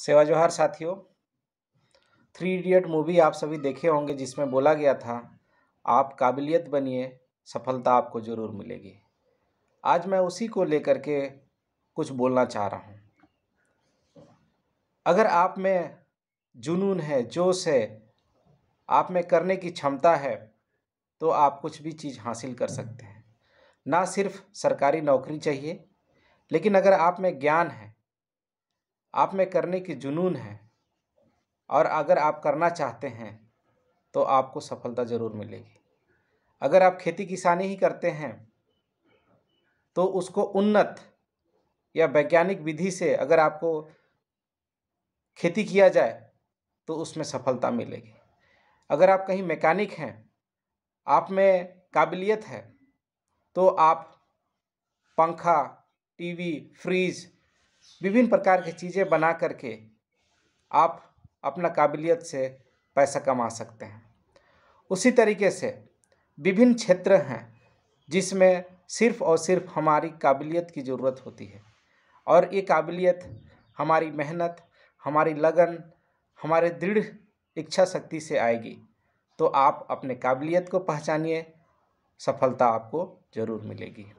सेवा जोहार साथियों थ्री इडियट मूवी आप सभी देखे होंगे जिसमें बोला गया था आप काबिलियत बनिए सफलता आपको ज़रूर मिलेगी आज मैं उसी को लेकर के कुछ बोलना चाह रहा हूँ अगर आप में जुनून है जोश है आप में करने की क्षमता है तो आप कुछ भी चीज़ हासिल कर सकते हैं ना सिर्फ सरकारी नौकरी चाहिए लेकिन अगर आप में ज्ञान है आप में करने की जुनून है और अगर आप करना चाहते हैं तो आपको सफलता ज़रूर मिलेगी अगर आप खेती किसानी ही करते हैं तो उसको उन्नत या वैज्ञानिक विधि से अगर आपको खेती किया जाए तो उसमें सफलता मिलेगी अगर आप कहीं मैकेनिक हैं आप में काबिलियत है तो आप पंखा टीवी फ्रीज विभिन्न प्रकार की चीज़ें बना करके आप अपना काबिलियत से पैसा कमा सकते हैं उसी तरीके से विभिन्न क्षेत्र हैं जिसमें सिर्फ़ और सिर्फ हमारी काबिलियत की ज़रूरत होती है और ये काबिलियत हमारी मेहनत हमारी लगन हमारे दृढ़ इच्छा शक्ति से आएगी तो आप अपने काबिलियत को पहचानिए सफलता आपको ज़रूर मिलेगी